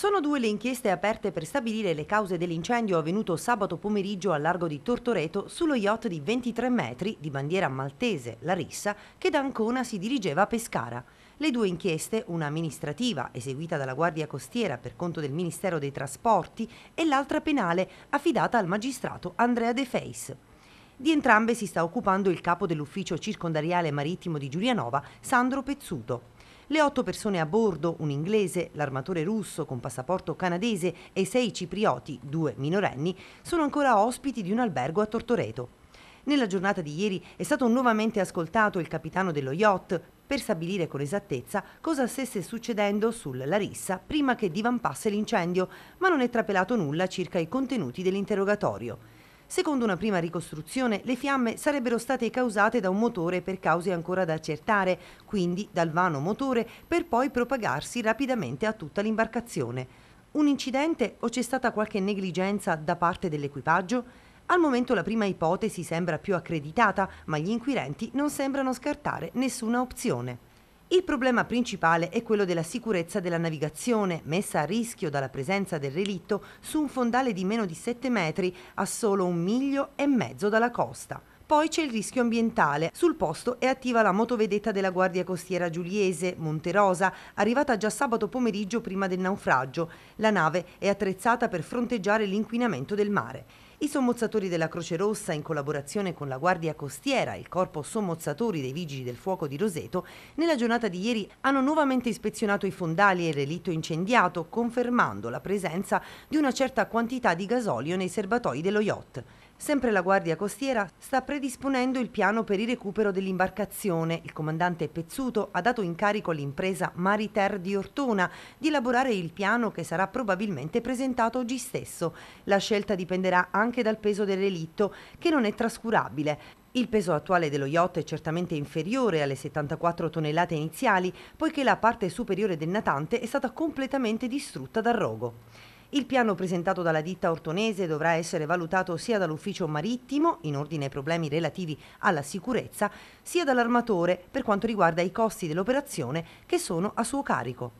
Sono due le inchieste aperte per stabilire le cause dell'incendio avvenuto sabato pomeriggio al largo di Tortoreto sullo yacht di 23 metri di bandiera maltese, la Rissa, che da Ancona si dirigeva a Pescara. Le due inchieste, una amministrativa eseguita dalla Guardia Costiera per conto del Ministero dei Trasporti e l'altra penale affidata al magistrato Andrea De Feis. Di entrambe si sta occupando il capo dell'ufficio circondariale marittimo di Giulianova, Sandro Pezzuto. Le otto persone a bordo, un inglese, l'armatore russo con passaporto canadese e sei ciprioti, due minorenni, sono ancora ospiti di un albergo a Tortoreto. Nella giornata di ieri è stato nuovamente ascoltato il capitano dello yacht per stabilire con esattezza cosa stesse succedendo sul Larissa prima che divampasse l'incendio, ma non è trapelato nulla circa i contenuti dell'interrogatorio. Secondo una prima ricostruzione, le fiamme sarebbero state causate da un motore per cause ancora da accertare, quindi dal vano motore, per poi propagarsi rapidamente a tutta l'imbarcazione. Un incidente o c'è stata qualche negligenza da parte dell'equipaggio? Al momento la prima ipotesi sembra più accreditata, ma gli inquirenti non sembrano scartare nessuna opzione. Il problema principale è quello della sicurezza della navigazione, messa a rischio dalla presenza del relitto su un fondale di meno di 7 metri a solo un miglio e mezzo dalla costa. Poi c'è il rischio ambientale. Sul posto è attiva la motovedetta della Guardia Costiera Giuliese, Monterosa, arrivata già sabato pomeriggio prima del naufragio. La nave è attrezzata per fronteggiare l'inquinamento del mare. I sommozzatori della Croce Rossa, in collaborazione con la Guardia Costiera e il Corpo Sommozzatori dei Vigili del Fuoco di Roseto, nella giornata di ieri hanno nuovamente ispezionato i fondali e il relitto incendiato, confermando la presenza di una certa quantità di gasolio nei serbatoi dello yacht. Sempre la Guardia Costiera sta predisponendo il piano per il recupero dell'imbarcazione. Il comandante Pezzuto ha dato incarico all'impresa Mariter di Ortona di elaborare il piano che sarà probabilmente presentato oggi stesso. La scelta dipenderà anche dal peso del relitto, che non è trascurabile. Il peso attuale dello yacht è certamente inferiore alle 74 tonnellate iniziali, poiché la parte superiore del natante è stata completamente distrutta dal rogo. Il piano presentato dalla ditta ortonese dovrà essere valutato sia dall'ufficio marittimo, in ordine ai problemi relativi alla sicurezza, sia dall'armatore per quanto riguarda i costi dell'operazione che sono a suo carico.